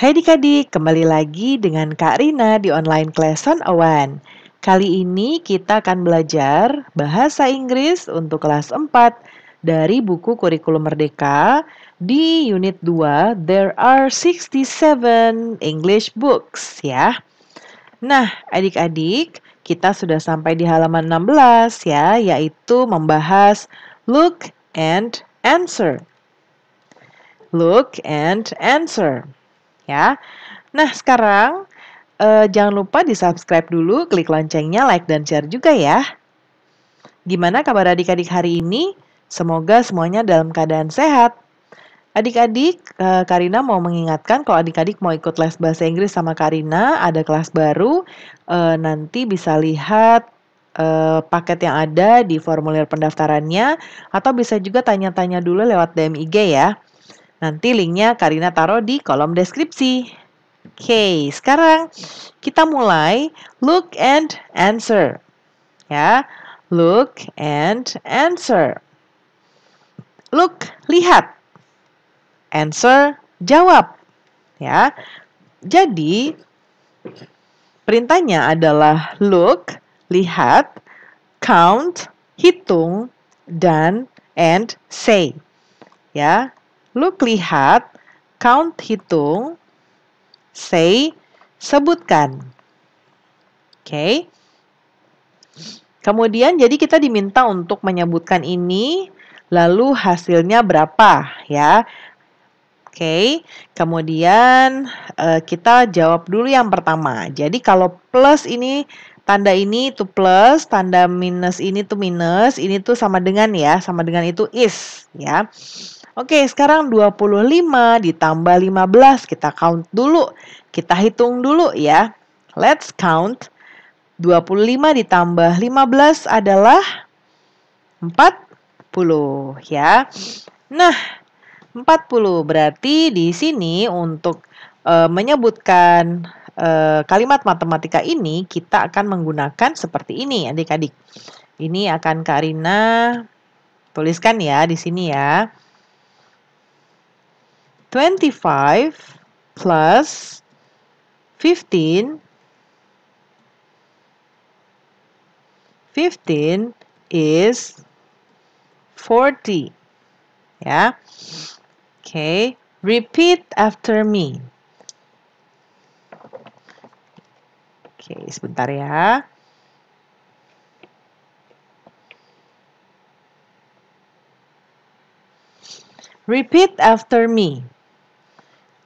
Hai adik-adik, kembali lagi dengan Kak Rina di online class awan. Kali ini kita akan belajar bahasa Inggris untuk kelas 4 dari buku Kurikulum Merdeka di unit 2 There are 67 English books ya. Nah, adik-adik, kita sudah sampai di halaman 16 ya, yaitu membahas look and answer. Look and answer ya. Nah, sekarang eh, jangan lupa di-subscribe dulu, klik loncengnya, like dan share juga ya. Gimana kabar adik-adik hari ini? Semoga semuanya dalam keadaan sehat. Adik-adik, eh, Karina mau mengingatkan kalau adik-adik mau ikut les bahasa Inggris sama Karina, ada kelas baru, eh, nanti bisa lihat eh, paket yang ada di formulir pendaftarannya atau bisa juga tanya-tanya dulu lewat DM IG ya. Nanti linknya Karina taruh di kolom deskripsi. Oke, okay, sekarang kita mulai look and answer. Ya, look and answer. Look, lihat. Answer, jawab. Ya. Jadi perintahnya adalah look, lihat, count, hitung dan and say. Ya, Lu lihat, count hitung, say sebutkan. Oke. Okay. Kemudian jadi kita diminta untuk menyebutkan ini lalu hasilnya berapa ya. Oke, okay. kemudian uh, kita jawab dulu yang pertama. Jadi kalau plus ini tanda ini itu plus, tanda minus ini itu minus, ini tuh sama dengan ya, sama dengan itu is ya. Oke, sekarang 25 ditambah 15 kita count dulu. Kita hitung dulu ya. Let's count. 25 ditambah 15 adalah 40 ya. Nah, 40 berarti di sini untuk e, menyebutkan e, kalimat matematika ini kita akan menggunakan seperti ini adik-adik. Ini akan Karina tuliskan ya di sini ya. 25 plus 15 15 is 40 ya yeah. okay repeat after me oke okay, sebentar ya repeat after me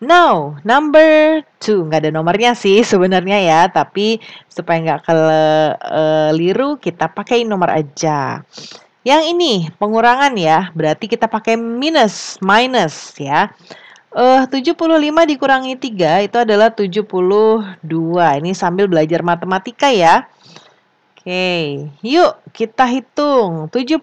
Now, number two. Nggak ada nomornya sih sebenarnya ya, tapi supaya nggak keliru, eh, kita pakai nomor aja. Yang ini, pengurangan ya, berarti kita pakai minus, minus ya. Eh, uh, 75 dikurangi 3 itu adalah 72. Ini sambil belajar matematika ya. Oke, okay. yuk kita hitung. 75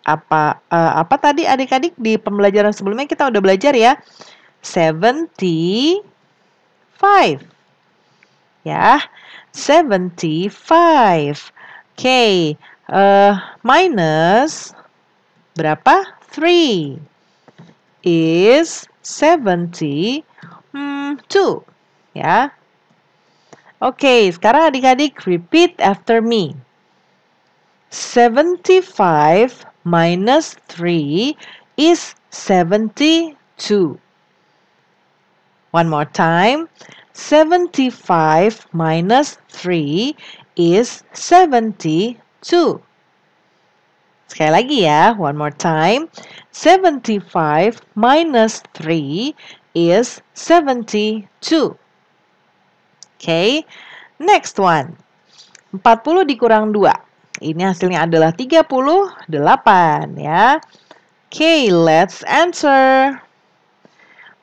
apa uh, apa tadi adik-adik di pembelajaran sebelumnya kita udah belajar ya. 75. Ya, 75. Oke, okay. uh, minus berapa? 3 is 72. ya. Oke, okay, sekarang adik-adik repeat after me. 75 minus 3 is 72. One more time. 75 minus 3 is 72. Sekali lagi ya, one more time. 75 minus 3 is 72. Okay, next one. 40 dikurang 2. Ini hasilnya adalah 38 ya. Okay, let's answer.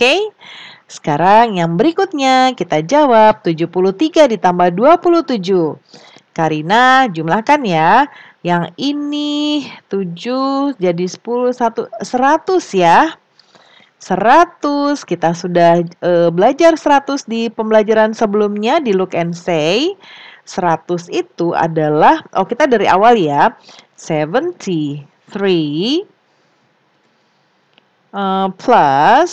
Oke? Sekarang yang berikutnya kita jawab 73 ditambah 27. Karina jumlahkan ya. Yang ini 7 jadi 10 1 100 ya. 100 kita sudah e, belajar 100 di pembelajaran sebelumnya di look and say. 100 itu adalah oh kita dari awal ya. 73 uh, eh, plus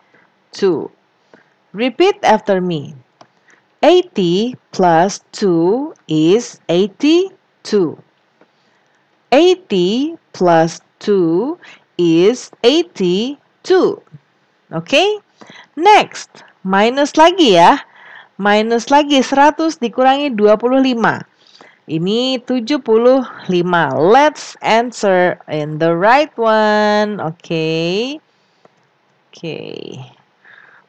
2. Repeat after me. 80 plus 2 is 82. 80 plus 2 is 82. Okay? Next, minus lagi ya. Minus lagi 100 dikurangi 25. Ini 75. Let's answer in the right one. Okay. Okay.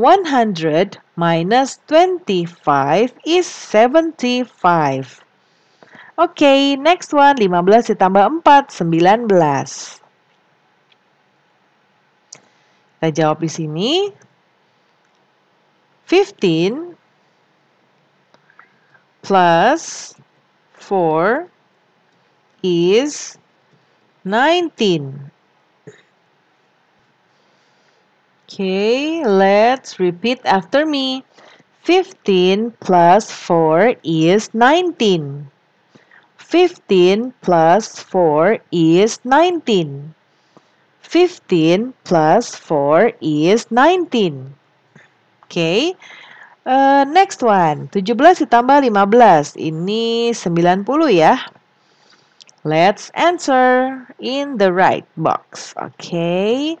100 minus 25 is 75. Oke, okay, next one. 15 ditambah 4, 19. Kita jawab di sini. 15 plus 4 is 19. Okay, let's repeat after me. 15 plus 4 is 19. 15 plus 4 is 19. 15 plus 4 is 19. Okay. Uh, next one. 17 ditambah 15. Ini 90 ya. Let's answer in the right box. Okay.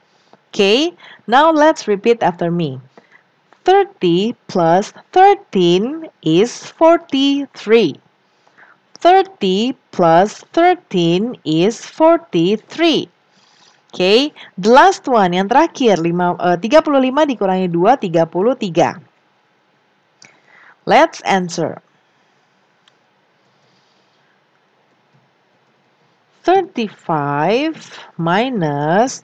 Okay, now let's repeat after me. 30 plus 13 is 43. 30 plus 13 is 43. Okay, the last one yang terakhir 5, uh, 35 dikurangi 2 33. Let's answer. 35 minus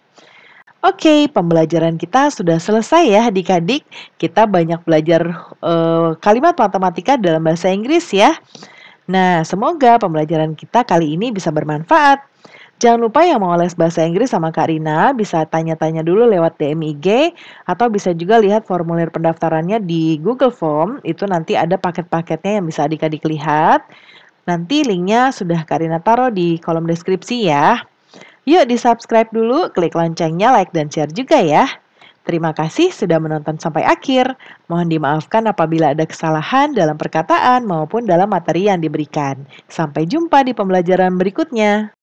Oke, pembelajaran kita sudah selesai ya adik-adik. Kita banyak belajar uh, kalimat matematika dalam bahasa Inggris ya. Nah, semoga pembelajaran kita kali ini bisa bermanfaat. Jangan lupa yang mau les bahasa Inggris sama Kak Rina bisa tanya-tanya dulu lewat DMIG atau bisa juga lihat formulir pendaftarannya di Google Form. Itu nanti ada paket-paketnya yang bisa adik-adik lihat. Nanti linknya sudah Karina taruh di kolom deskripsi ya. Yuk di-subscribe dulu, klik loncengnya, like, dan share juga ya. Terima kasih sudah menonton sampai akhir. Mohon dimaafkan apabila ada kesalahan dalam perkataan maupun dalam materi yang diberikan. Sampai jumpa di pembelajaran berikutnya.